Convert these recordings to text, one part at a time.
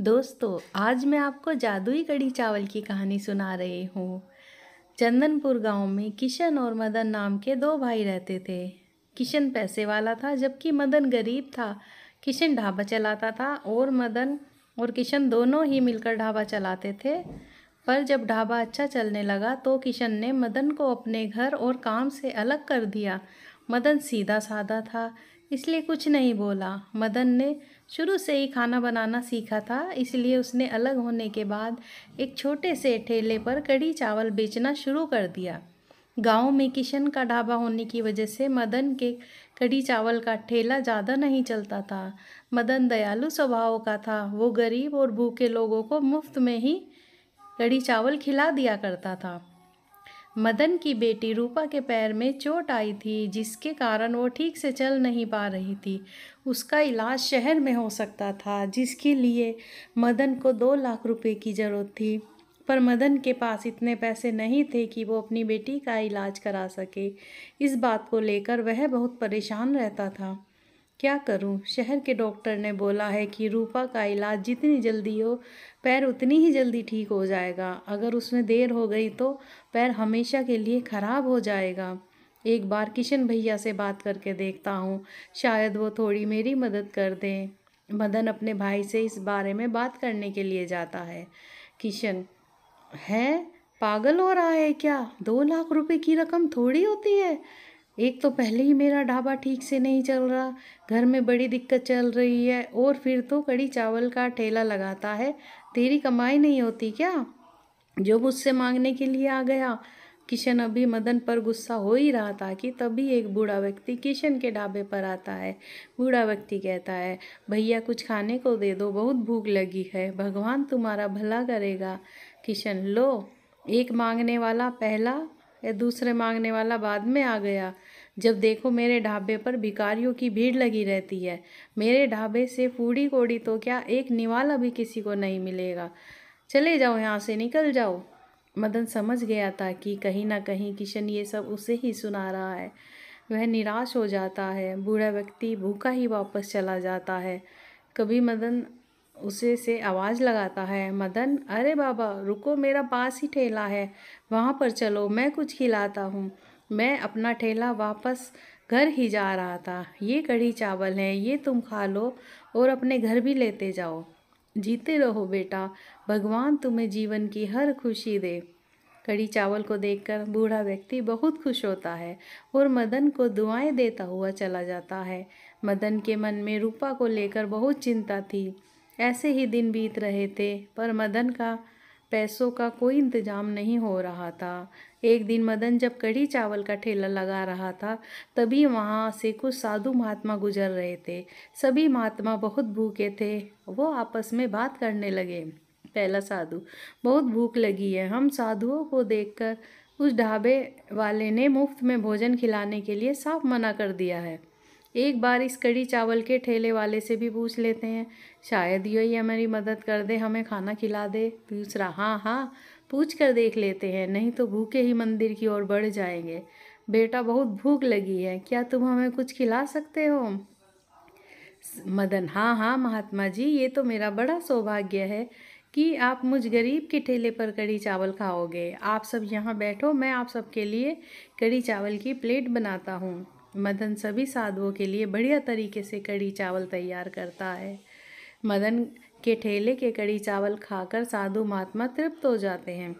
दोस्तों आज मैं आपको जादुई कड़ी चावल की कहानी सुना रही हूँ चंदनपुर गांव में किशन और मदन नाम के दो भाई रहते थे किशन पैसे वाला था जबकि मदन गरीब था किशन ढाबा चलाता था और मदन और किशन दोनों ही मिलकर ढाबा चलाते थे पर जब ढाबा अच्छा चलने लगा तो किशन ने मदन को अपने घर और काम से अलग कर दिया मदन सीधा साधा था इसलिए कुछ नहीं बोला मदन ने शुरू से ही खाना बनाना सीखा था इसलिए उसने अलग होने के बाद एक छोटे से ठेले पर कड़ी चावल बेचना शुरू कर दिया गांव में किशन का ढाबा होने की वजह से मदन के कड़ी चावल का ठेला ज़्यादा नहीं चलता था मदन दयालु स्वभाव का था वो गरीब और भूखे लोगों को मुफ्त में ही कड़ी चावल खिला दिया करता था मदन की बेटी रूपा के पैर में चोट आई थी जिसके कारण वो ठीक से चल नहीं पा रही थी उसका इलाज शहर में हो सकता था जिसके लिए मदन को दो लाख रुपए की ज़रूरत थी पर मदन के पास इतने पैसे नहीं थे कि वो अपनी बेटी का इलाज करा सके इस बात को लेकर वह बहुत परेशान रहता था क्या करूं शहर के डॉक्टर ने बोला है कि रूपा का इलाज जितनी जल्दी हो पैर उतनी ही जल्दी ठीक हो जाएगा अगर उसमें देर हो गई तो पैर हमेशा के लिए ख़राब हो जाएगा एक बार किशन भैया से बात करके देखता हूँ शायद वो थोड़ी मेरी मदद कर दें मदन अपने भाई से इस बारे में बात करने के लिए जाता है किशन है पागल हो रहा है क्या दो लाख रुपए की रकम थोड़ी होती है एक तो पहले ही मेरा ढाबा ठीक से नहीं चल रहा घर में बड़ी दिक्कत चल रही है और फिर तो कड़ी चावल का ठेला लगाता है तेरी कमाई नहीं होती क्या जो मुझसे मांगने के लिए आ गया किशन अभी मदन पर गुस्सा हो ही रहा था कि तभी एक बूढ़ा व्यक्ति किशन के ढाबे पर आता है बूढ़ा व्यक्ति कहता है भैया कुछ खाने को दे दो बहुत भूख लगी है भगवान तुम्हारा भला करेगा किशन लो एक मांगने वाला पहला या दूसरे मांगने वाला बाद में आ गया जब देखो मेरे ढाबे पर भिकारियों की भीड़ लगी रहती है मेरे ढाबे से फूडी कोड़ी तो क्या एक निवाला भी किसी को नहीं मिलेगा चले जाओ यहाँ से निकल जाओ मदन समझ गया था कि कहीं ना कहीं किशन ये सब उसे ही सुना रहा है वह निराश हो जाता है बूढ़ा व्यक्ति भूखा ही वापस चला जाता है कभी मदन उसे से आवाज़ लगाता है मदन अरे बाबा रुको मेरा पास ही ठेला है वहाँ पर चलो मैं कुछ खिलाता हूँ मैं अपना ठेला वापस घर ही जा रहा था ये कढ़ी चावल है ये तुम खा लो और अपने घर भी लेते जाओ जीते रहो बेटा भगवान तुम्हें जीवन की हर खुशी दे कड़ी चावल को देखकर बूढ़ा व्यक्ति बहुत खुश होता है और मदन को दुआएं देता हुआ चला जाता है मदन के मन में रूपा को लेकर बहुत चिंता थी ऐसे ही दिन बीत रहे थे पर मदन का पैसों का कोई इंतजाम नहीं हो रहा था एक दिन मदन जब कढ़ी चावल का ठेला लगा रहा था तभी वहाँ से कुछ साधु महात्मा गुजर रहे थे सभी महात्मा बहुत भूखे थे वो आपस में बात करने लगे पहला साधु बहुत भूख लगी है हम साधुओं को देखकर उस ढाबे वाले ने मुफ्त में भोजन खिलाने के लिए साफ मना कर दिया है एक बार इस कड़ी चावल के ठेले वाले से भी पूछ लेते हैं शायद यही हमारी मदद कर दे हमें खाना खिला दे दूसरा हाँ हाँ पूछ कर देख लेते हैं नहीं तो भूखे ही मंदिर की ओर बढ़ जाएंगे बेटा बहुत भूख लगी है क्या तुम हमें कुछ खिला सकते हो मदन हाँ हाँ महात्मा जी ये तो मेरा बड़ा सौभाग्य है कि आप मुझ गरीब के ठेले पर कड़ी चावल खाओगे आप सब यहाँ बैठो मैं आप सबके लिए कड़ी चावल की प्लेट बनाता हूँ मदन सभी साधुओं के लिए बढ़िया तरीके से कड़ी चावल तैयार करता है मदन के ठेले के कड़ी चावल खाकर साधु महात्मा तृप्त हो जाते हैं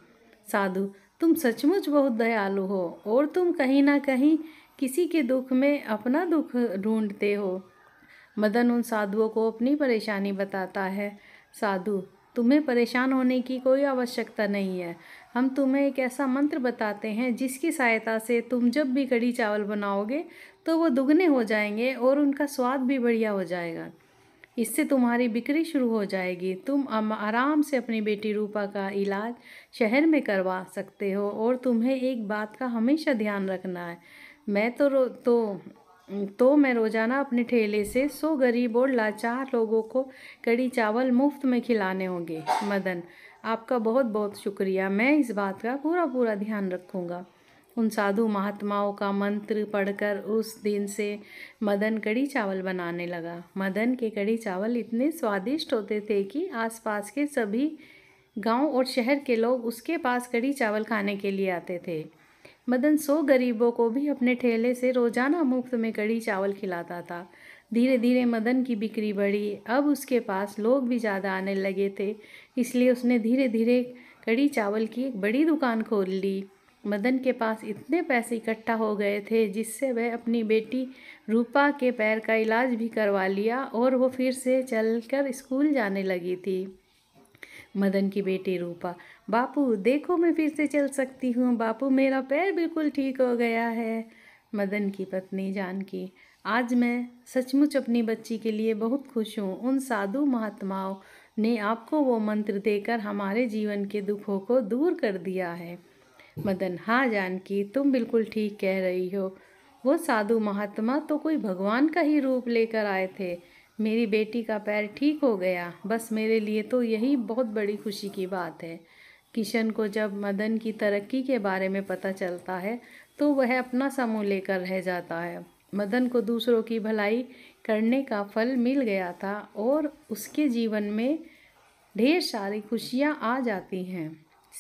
साधु तुम सचमुच बहुत दयालु हो और तुम कहीं ना कहीं किसी के दुख में अपना दुख ढूंढते हो मदन उन साधुओं को अपनी परेशानी बताता है साधु तुम्हें परेशान होने की कोई आवश्यकता नहीं है हम तुम्हें एक ऐसा मंत्र बताते हैं जिसकी सहायता से तुम जब भी कड़ी चावल बनाओगे तो वो दुगने हो जाएंगे और उनका स्वाद भी बढ़िया हो जाएगा इससे तुम्हारी बिक्री शुरू हो जाएगी तुम आराम से अपनी बेटी रूपा का इलाज शहर में करवा सकते हो और तुम्हें एक बात का हमेशा ध्यान रखना है मैं तो तो तो मैं रोज़ाना अपने ठेले से सौ गरीब और लाचार लोगों को कड़ी चावल मुफ्त में खिलाने होंगे मदन आपका बहुत बहुत शुक्रिया मैं इस बात का पूरा पूरा ध्यान रखूँगा उन साधु महात्माओं का मंत्र पढ़कर उस दिन से मदन कड़ी चावल बनाने लगा मदन के कड़ी चावल इतने स्वादिष्ट होते थे कि आसपास के सभी गांव और शहर के लोग उसके पास कड़ी चावल खाने के लिए आते थे मदन सौ गरीबों को भी अपने ठेले से रोजाना मुफ्त में कड़ी चावल खिलाता था धीरे धीरे मदन की बिक्री बढ़ी अब उसके पास लोग भी ज़्यादा आने लगे थे इसलिए उसने धीरे धीरे कड़ी चावल की एक बड़ी दुकान खोल ली मदन के पास इतने पैसे इकट्ठा हो गए थे जिससे वह अपनी बेटी रूपा के पैर का इलाज भी करवा लिया और वो फिर से चलकर स्कूल जाने लगी थी मदन की बेटी रूपा बापू देखो मैं फिर से चल सकती हूँ बापू मेरा पैर बिल्कुल ठीक हो गया है मदन की पत्नी जानकी आज मैं सचमुच अपनी बच्ची के लिए बहुत खुश हूँ उन साधु महात्माओं ने आपको वो मंत्र देकर हमारे जीवन के दुखों को दूर कर दिया है मदन हाँ जानकी तुम बिल्कुल ठीक कह रही हो वो साधु महात्मा तो कोई भगवान का ही रूप लेकर आए थे मेरी बेटी का पैर ठीक हो गया बस मेरे लिए तो यही बहुत बड़ी खुशी की बात है किशन को जब मदन की तरक्की के बारे में पता चलता है तो वह अपना समूह लेकर रह जाता है मदन को दूसरों की भलाई करने का फल मिल गया था और उसके जीवन में ढेर सारी खुशियाँ आ जाती हैं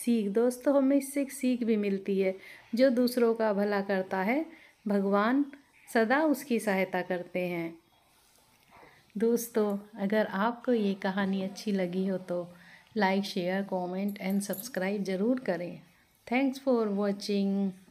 सीख दोस्तों हमें इससे एक सीख भी मिलती है जो दूसरों का भला करता है भगवान सदा उसकी सहायता करते हैं दोस्तों अगर आपको ये कहानी अच्छी लगी हो तो like share comment and subscribe ज़रूर करें थैंक्स फॉर वॉचिंग